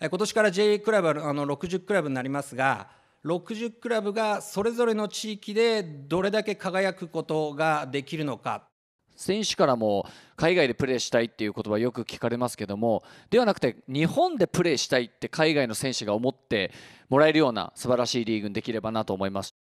今年から J a クラブはあの60クラブになりますが60クラブがそれぞれの地域でどれだけ輝くことができるのか選手からも海外でプレーしたいっていう言葉よく聞かれますけどもではなくて日本でプレーしたいって海外の選手が思ってもらえるような素晴らしいリーグにできればなと思います。